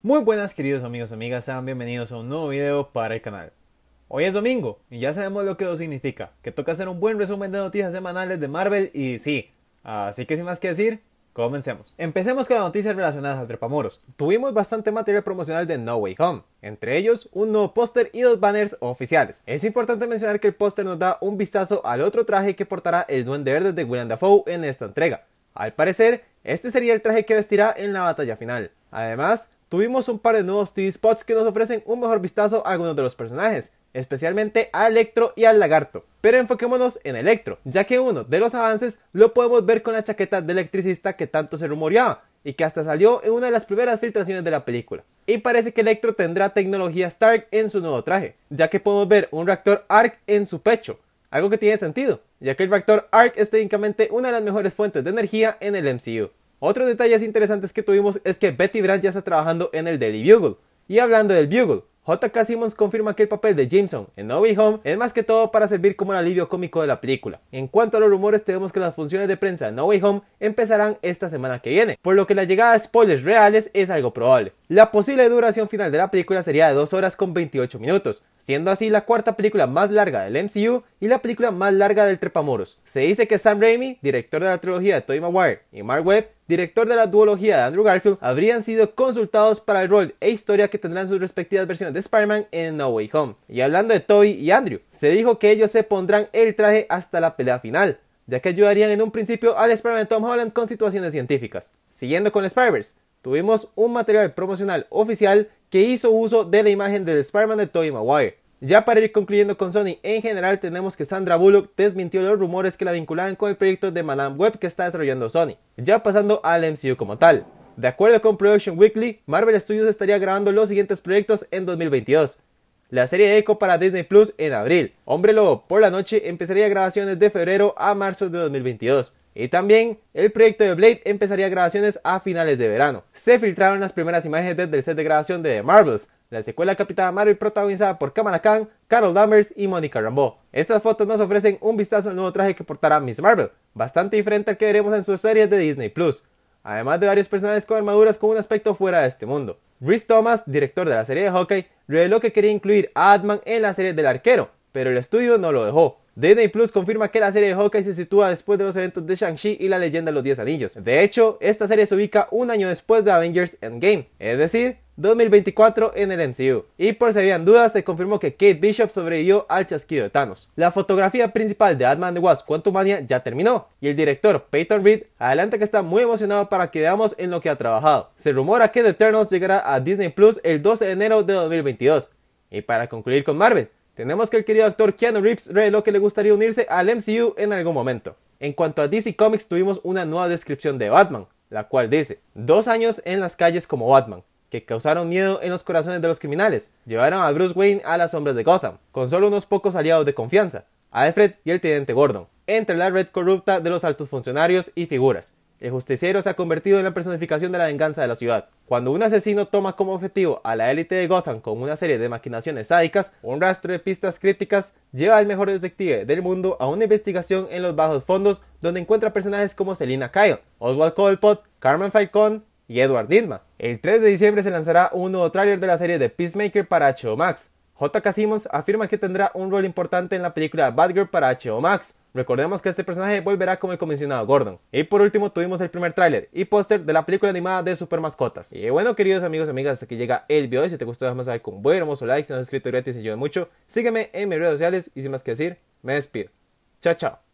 Muy buenas queridos amigos y amigas, sean bienvenidos a un nuevo video para el canal. Hoy es domingo y ya sabemos lo que eso significa, que toca hacer un buen resumen de noticias semanales de Marvel y sí, así que sin más que decir, comencemos. Empecemos con las noticias relacionadas al trepamoros. Tuvimos bastante material promocional de No Way Home, entre ellos un nuevo póster y dos banners oficiales. Es importante mencionar que el póster nos da un vistazo al otro traje que portará el Duende Verde de William Dafoe en esta entrega. Al parecer, este sería el traje que vestirá en la batalla final. Además, Tuvimos un par de nuevos TV spots que nos ofrecen un mejor vistazo a algunos de los personajes, especialmente a Electro y al Lagarto. Pero enfoquémonos en Electro, ya que uno de los avances lo podemos ver con la chaqueta de electricista que tanto se rumoreaba y que hasta salió en una de las primeras filtraciones de la película. Y parece que Electro tendrá tecnología Stark en su nuevo traje, ya que podemos ver un reactor ARC en su pecho, algo que tiene sentido, ya que el reactor ARC es técnicamente una de las mejores fuentes de energía en el MCU. Otros detalles interesantes que tuvimos es que Betty Brandt ya está trabajando en el Daily Bugle. Y hablando del Bugle, J.K. Simmons confirma que el papel de Jameson en No Way Home es más que todo para servir como el alivio cómico de la película. En cuanto a los rumores, tenemos que las funciones de prensa de No Way Home empezarán esta semana que viene, por lo que la llegada de spoilers reales es algo probable. La posible duración final de la película sería de 2 horas con 28 minutos, siendo así la cuarta película más larga del MCU y la película más larga del Trepamoros. Se dice que Sam Raimi, director de la trilogía de Tobey Maguire, y Mark Webb, director de la duología de Andrew Garfield, habrían sido consultados para el rol e historia que tendrán sus respectivas versiones de Spider-Man en No Way Home. Y hablando de Tobey y Andrew, se dijo que ellos se pondrán el traje hasta la pelea final, ya que ayudarían en un principio al Spider-Man Tom Holland con situaciones científicas. Siguiendo con spiders tuvimos un material promocional oficial que hizo uso de la imagen del Spider-Man de Tobey Maguire, ya para ir concluyendo con Sony, en general tenemos que Sandra Bullock desmintió los rumores que la vinculaban con el proyecto de Madame Web que está desarrollando Sony, ya pasando al MCU como tal. De acuerdo con Production Weekly, Marvel Studios estaría grabando los siguientes proyectos en 2022. La serie Echo para Disney Plus en abril. Hombre Lobo por la noche empezaría grabaciones de febrero a marzo de 2022. Y también el proyecto de Blade empezaría grabaciones a finales de verano. Se filtraron las primeras imágenes desde el set de grabación de Marvels, la secuela Capitán Marvel protagonizada por Kamala Khan, Carol Danvers y Monica Rambeau. Estas fotos nos ofrecen un vistazo al nuevo traje que portará Miss Marvel, bastante diferente al que veremos en sus series de Disney Plus, además de varios personajes con armaduras con un aspecto fuera de este mundo. Rhys Thomas, director de la serie de Hawkeye, reveló que quería incluir a Atman en la serie del arquero, pero el estudio no lo dejó. Disney Plus confirma que la serie de Hawkeye se sitúa después de los eventos de Shang-Chi y la leyenda de los 10 anillos. De hecho, esta serie se ubica un año después de Avengers Endgame, es decir, 2024 en el MCU. Y por si habían dudas, se confirmó que Kate Bishop sobrevivió al chasquido de Thanos. La fotografía principal de Batman The Wasp Quantumania ya terminó, y el director Peyton Reed adelanta que está muy emocionado para que veamos en lo que ha trabajado. Se rumora que The Eternals llegará a Disney Plus el 12 de enero de 2022. Y para concluir con Marvel, tenemos que el querido actor Keanu Reeves reveló que le gustaría unirse al MCU en algún momento. En cuanto a DC Comics, tuvimos una nueva descripción de Batman, la cual dice: dos años en las calles como Batman, que causaron miedo en los corazones de los criminales, llevaron a Bruce Wayne a las sombras de Gotham, con solo unos pocos aliados de confianza, Alfred y el teniente Gordon, entre la red corrupta de los altos funcionarios y figuras. El justiciero se ha convertido en la personificación de la venganza de la ciudad. Cuando un asesino toma como objetivo a la élite de Gotham con una serie de maquinaciones sádicas, un rastro de pistas críticas lleva al mejor detective del mundo a una investigación en los bajos fondos donde encuentra personajes como Selina Kyle, Oswald Cobblepot, Carmen Falcon y Edward Nitma. El 3 de diciembre se lanzará un nuevo tráiler de la serie de Peacemaker para HBO Max. J.K. Simmons afirma que tendrá un rol importante en la película Girl para HBO Max. Recordemos que este personaje volverá como el comisionado Gordon. Y por último tuvimos el primer tráiler y póster de la película animada de Super Mascotas. Y bueno, queridos amigos y amigas, hasta aquí llega el video. Si te gustó, déjame saber con un buen hermoso like. Si no has suscrito gratis, ayuda mucho. Sígueme en mis redes sociales y sin más que decir, me despido. Chao, chao.